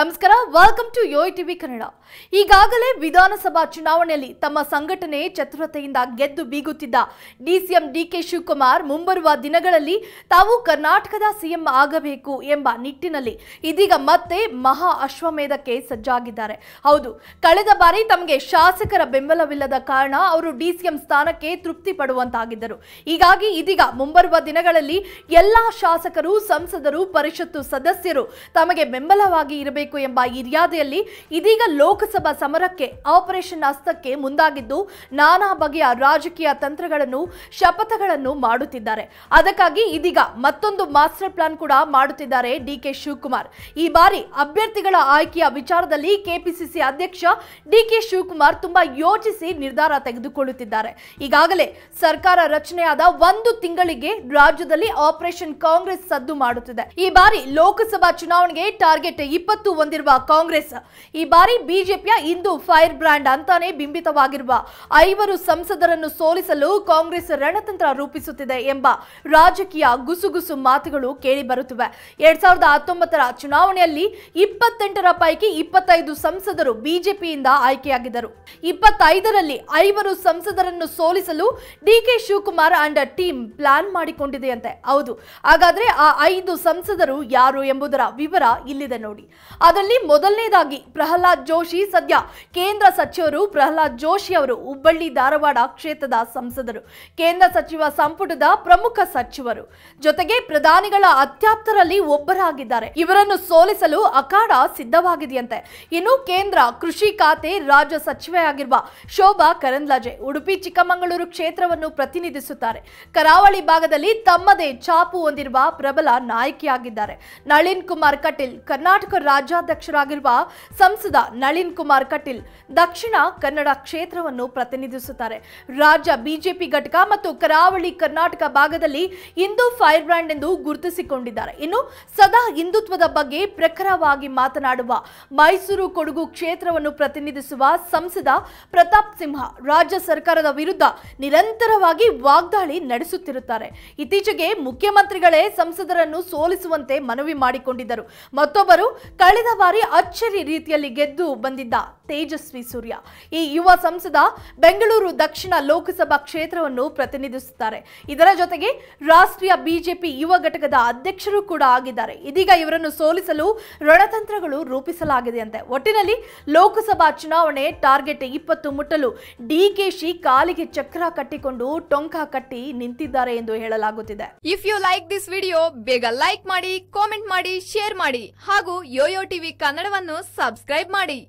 ನಮಸ್ಕಾರ welcome to Yo TV Kannada ಈಗಾಗಲೇ ವಿಧಾನಸಭಾ ಚುನಾವಣೆಯಲ್ಲಿ ತಮ್ಮ ಸಂಘಟನೆ ಚತುರತೆಯಿಂದ ಗೆದ್ದು ಬೀಗುತ್ತಿದ್ದ ಡಿಸಿಎಂ ಡಿಕೆ ಶಿವಕುಮಾರ್ ಮುಂಬರುವ ದಿನಗಳಲ್ಲಿ ತಾವು ಕರ್ನಾಟಕದ ಸಿಎಂ ಆಗಬೇಕು ಎಂಬ ನಿಟ್ಟಿನಲ್ಲಿ ಇದೀಗ ಮತ್ತೆ ಮಹಾ ಅಶ್ವಮೇಧಕ್ಕೆ ಸಜ್ಜಾಗಿದ್ದಾರೆ ಹೌದು ಕಳೆದ ಬಾರಿ ತಮಗೆ ಶಾಸಕರ ಬೆಂಬಲವಿಲ್ಲದ ಕಾರಣ ಅವರು ಡಿಸಿಎಂ ಸ್ಥಾನಕ್ಕೆ ತೃಪ್ತಿ ಪಡುವಂತಾಗಿದ್ದರು ಹೀಗಾಗಿ ಇದೀಗ ಮುಂಬರುವ ದಿನಗಳಲ್ಲಿ ಎಲ್ಲಾ ಶಾಸಕರು ಸಂಸದರು ಪರಿಷತ್ತು ಸದಸ್ಯರು ತಮಗೆ ಬೆಂಬಲವಾಗಿ ಇರಬೇಕು ಮಾಡಬೇಕು ಎಂಬ ಇರ್ಯಾದೆಯಲ್ಲಿ ಇದೀಗ ಲೋಕಸಭಾ ಸಮರಕ್ಕೆ ಆಪರೇಷನ್ ಹಸ್ತಕ್ಕೆ ಮುಂದಾಗಿದ್ದು ನಾನಾ ಬಗೆಯ ರಾಜಕೀಯ ತಂತ್ರಗಳನ್ನು ಶಪಥಗಳನ್ನು ಮಾಡುತ್ತಿದ್ದಾರೆ ಅದಕ್ಕಾಗಿ ಇದೀಗ ಮತ್ತೊಂದು ಮಾಸ್ಟರ್ ಪ್ಲಾನ್ ಕೂಡ ಮಾಡುತ್ತಿದ್ದಾರೆ ಡಿಕೆ ಶಿವಕುಮಾರ್ ಈ ಬಾರಿ ಅಭ್ಯರ್ಥಿಗಳ ಆಯ್ಕೆಯ ವಿಚಾರದಲ್ಲಿ ಕೆಪಿಸಿಸಿ ಅಧ್ಯಕ್ಷ ಡಿಕೆ ಶಿವಕುಮಾರ್ ತುಂಬಾ ಯೋಚಿಸಿ ನಿರ್ಧಾರ ತೆಗೆದುಕೊಳ್ಳುತ್ತಿದ್ದಾರೆ ಈಗಾಗಲೇ ಸರ್ಕಾರ ರಚನೆಯಾದ ಒಂದು ತಿಂಗಳಿಗೆ ರಾಜ್ಯದಲ್ಲಿ ಆಪರೇಷನ್ ಕಾಂಗ್ರೆಸ್ ಸದ್ದು ಮಾಡುತ್ತಿದೆ ಈ ಬಾರಿ ಲೋಕಸಭಾ ಚುನಾವಣೆಗೆ ಟಾರ್ಗೆಟ್ ಇಪ್ಪತ್ತು ಗುರುತು ಹೊಂದಿರುವ ಕಾಂಗ್ರೆಸ್ ಈ ಬಾರಿ ಬಿಜೆಪಿಯ ಇಂದು ಫೈರ್ ಬ್ರ್ಯಾಂಡ್ ಅಂತಾನೆ ಬಿಂಬಿತವಾಗಿರುವ ಐವರು ಸಂಸದರನ್ನು ಸೋಲಿಸಲು ಕಾಂಗ್ರೆಸ್ ರಣತಂತ್ರ ರೂಪಿಸುತ್ತಿದೆ ಎಂಬ ರಾಜಕೀಯ ಗುಸುಗುಸು ಮಾತುಗಳು ಕೇಳಿಬರುತ್ತಿವೆ ಎರಡ್ ಸಾವಿರದ ಹತ್ತೊಂಬತ್ತರ ಚುನಾವಣೆಯಲ್ಲಿ ಇಪ್ಪತ್ತೆಂಟರ ಪೈಕಿ ಇಪ್ಪತ್ತೈದು ಸಂಸದರು ಬಿಜೆಪಿಯಿಂದ ಆಯ್ಕೆಯಾಗಿದ್ದರು ಇಪ್ಪತ್ತೈದರಲ್ಲಿ ಐವರು ಸಂಸದರನ್ನು ಸೋಲಿಸಲು DK Shivakumar and team plan ಮಾಡಿಕೊಂಡಿದೆಯಂತೆ ಹೌದು ಹಾಗಾದ್ರೆ ಆ ಐದು ಸಂಸದರು ಯಾರು ಎಂಬುದರ ವಿವರ ಇಲ್ಲಿದೆ ನೋಡಿ ಅದರಲ್ಲಿ ಮೊದಲನೇದಾಗಿ ಪ್ರಹ್ಲಾದ್ ಜೋಶಿ ಸದ್ಯ ಕೇಂದ್ರ ಸಚಿವರು ಪ್ರಹ್ಲಾದ್ ಜೋಶಿ ಅವರು ಹುಬ್ಬಳ್ಳಿ ಧಾರವಾಡ ಕ್ಷೇತ್ರದ ಸಂಸದರು ಕೇಂದ್ರ ಸಚಿವ ಸಂಪುಟದ ಪ್ರಮುಖ ಸಚಿವರು ಜೊತೆಗೆ ಪ್ರಧಾನಿಗಳ ಅತ್ಯಾಪ್ತರಲ್ಲಿ ಒಬ್ಬರಾಗಿದ್ದಾರೆ ಇವರನ್ನು ಸೋಲಿಸಲು ಅಖಾಡ ಸಿದ್ಧವಾಗಿದೆಯಂತೆ ಇನ್ನು ಕೇಂದ್ರ ಕೃಷಿ ಖಾತೆ ರಾಜ್ಯ ಸಚಿವೆಯಾಗಿರುವ ಆಗಿರುವ ಶೋಭಾ ಕರಂದ್ಲಾಜೆ ಉಡುಪಿ ಚಿಕ್ಕಮಗಳೂರು ಕ್ಷೇತ್ರವನ್ನು ಪ್ರತಿನಿಧಿಸುತ್ತಾರೆ ಕರಾವಳಿ ಭಾಗದಲ್ಲಿ ತಮ್ಮದೇ ಛಾಪು ಹೊಂದಿರುವ ಪ್ರಬಲ ನಾಯಕಿಯಾಗಿದ್ದಾರೆ ನಳಿನ್ ಕುಮಾರ್ ಕಟೀಲ್ ಕರ್ನಾಟಕ ರಾಜ್ಯ ರಾಜ್ಯಾಧ್ಯಕ್ಷರಾಗಿರುವ ಸಂಸದ ನಳಿನ್ ಕುಮಾರ್ ಕಟೀಲ್ ದಕ್ಷಿಣ ಕನ್ನಡ ಕ್ಷೇತ್ರವನ್ನು ಪ್ರತಿನಿಧಿಸುತ್ತಾರೆ ರಾಜ್ಯ ಬಿಜೆಪಿ ಘಟಕ ಮತ್ತು ಕರಾವಳಿ ಕರ್ನಾಟಕ ಭಾಗದಲ್ಲಿ ಹಿಂದೂ ಫೈರ್ ಬ್ರ್ಯಾಂಡ್ ಎಂದು ಗುರುತಿಸಿಕೊಂಡಿದ್ದಾರೆ ಇನ್ನು ಸದಾ ಹಿಂದುತ್ವದ ಬಗ್ಗೆ ಪ್ರಖರವಾಗಿ ಮಾತನಾಡುವ ಮೈಸೂರು ಕೊಡಗು ಕ್ಷೇತ್ರವನ್ನು ಪ್ರತಿನಿಧಿಸುವ ಸಂಸದ ಪ್ರತಾಪ್ ಸಿಂಹ ರಾಜ್ಯ ಸರ್ಕಾರದ ವಿರುದ್ಧ ನಿರಂತರವಾಗಿ ವಾಗ್ದಾಳಿ ನಡೆಸುತ್ತಿರುತ್ತಾರೆ ಇತ್ತೀಚೆಗೆ ಮುಖ್ಯಮಂತ್ರಿಗಳೇ ಸಂಸದರನ್ನು ಸೋಲಿಸುವಂತೆ ಮನವಿ ಮಾಡಿಕೊಂಡಿದ್ದರು ಮತ್ತೊಬ್ಬರು ಕಳೆದ ಕಳೆದ ಬಾರಿ ಅಚ್ಚರಿ ರೀತಿಯಲ್ಲಿ ಗೆದ್ದು ಬಂದಿದ್ದ ತೇಜಸ್ವಿ ಸೂರ್ಯ ಈ ಯುವ ಸಂಸದ ಬೆಂಗಳೂರು ದಕ್ಷಿಣ ಲೋಕಸಭಾ ಕ್ಷೇತ್ರವನ್ನು ಪ್ರತಿನಿಧಿಸುತ್ತಾರೆ ಇದರ ಜೊತೆಗೆ ರಾಷ್ಟ್ರೀಯ ಬಿಜೆಪಿ ಯುವ ಘಟಕದ ಅಧ್ಯಕ್ಷರು ಕೂಡ ಆಗಿದ್ದಾರೆ ಇದೀಗ ಇವರನ್ನು ಸೋಲಿಸಲು ರಣತಂತ್ರಗಳು ರೂಪಿಸಲಾಗಿದೆಯಂತೆ ಒಟ್ಟಿನಲ್ಲಿ ಲೋಕಸಭಾ ಚುನಾವಣೆ ಟಾರ್ಗೆಟ್ ಇಪ್ಪತ್ತು ಮುಟ್ಟಲು ಡಿಕೆಶಿ ಕಾಲಿಗೆ ಚಕ್ರ ಕಟ್ಟಿಕೊಂಡು ಟೊಂಕ ಕಟ್ಟಿ ನಿಂತಿದ್ದಾರೆ ಎಂದು ಹೇಳಲಾಗುತ್ತಿದೆ if you like this video ಬೇಗ ಲೈಕ್ ಮಾಡಿ ಕಾಮೆಂಟ್ ಮಾಡಿ ಶೇರ್ ಮಾಡಿ ಹಾಗೂ ಯೋಯೋ ಟಿವಿ ಕನ್ನಡವನ್ನು ಸಬ್ಸ್ಕ್ರೈಬ್ ಮಾಡಿ